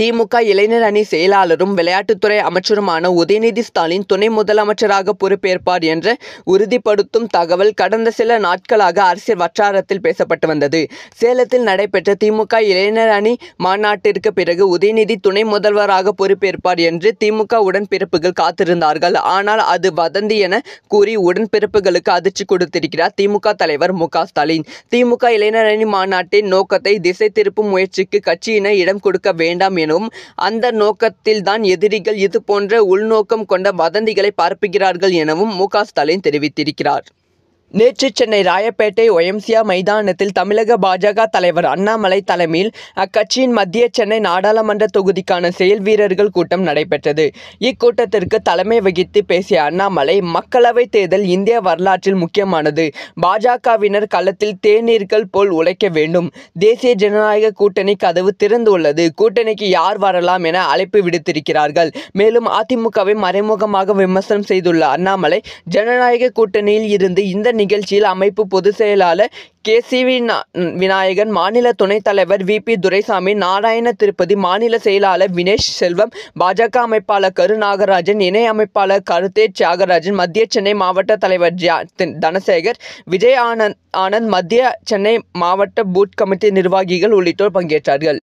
திமுக இளைஞர் அணி செயலாளரும் விளையாட்டுத்துறை அமைச்சருமான உதயநிதி ஸ்டாலின் துணை முதலமைச்சராக பொறுப்பேற்பார் என்று உறுதிப்படுத்தும் தகவல் கடந்த சில நாட்களாக அரசியல் வட்டாரத்தில் பேசப்பட்டு வந்தது சேலத்தில் நடைபெற்ற திமுக இளைஞர் அணி மாநாட்டிற்கு பிறகு உதயநிதி துணை முதல்வராக பொறுப்பேற்பார் என்று திமுக உடன்பிறப்புகள் காத்திருந்தார்கள் ஆனால் அது வதந்தி என கூறி உடன்பிறப்புகளுக்கு அதிர்ச்சி கொடுத்திருக்கிறார் திமுக தலைவர் மு ஸ்டாலின் திமுக இளைஞர் அணி மாநாட்டின் நோக்கத்தை திசை திருப்பும் முயற்சிக்கு கட்சியினர் இடம் கொடுக்க வேண்டாம் என எனினும் அந்த நோக்கத்தில்தான் எதிரிகள் இதுபோன்ற உள்நோக்கம் கொண்ட வதந்திகளை பரப்புகிறார்கள் எனவும் மு ஸ்டாலின் தெரிவித்திருக்கிறார் நேற்று சென்னை ராயப்பேட்டை ஒயம்சியா மைதானத்தில் தமிழக பாஜக தலைவர் அண்ணாமலை தலைமையில் அக்கட்சியின் மத்திய சென்னை நாடாளுமன்ற தொகுதிக்கான செயல் வீரர்கள் கூட்டம் நடைபெற்றது இக்கூட்டத்திற்கு தலைமை வகித்து பேசிய அண்ணாமலை மக்களவை தேர்தல் இந்திய வரலாற்றில் முக்கியமானது பாஜகவினர் களத்தில் தேநீர்கள் போல் உழைக்க வேண்டும் தேசிய ஜனநாயக கூட்டணி கதவு திறந்துள்ளது கூட்டணிக்கு யார் வரலாம் என அழைப்பு விடுத்திருக்கிறார்கள் மேலும் அதிமுகவை மறைமுகமாக விமர்சனம் செய்துள்ள அண்ணாமலை ஜனநாயக கூட்டணியில் இருந்து இந்த நிகழ்ச்சியில் அமைப்பு பொதுச் செயலாளர் கே சி விநாயகன் மாநில துணைத் தலைவர் வி பி துரைசாமி நாராயண திருப்பதி மாநில செயலாளர் வினேஷ் செல்வம் பாஜக அமைப்பாளர் கரு நாகராஜன் இணை அமைப்பாளர் கருத்தே தியாகராஜன் மத்திய சென்னை மாவட்ட தலைவர் தனசேகர் விஜய் ஆனந்த் ஆனந்த் மத்திய சென்னை மாவட்ட பூத் கமிட்டி நிர்வாகிகள் உள்ளிட்டோர் பங்கேற்றார்கள்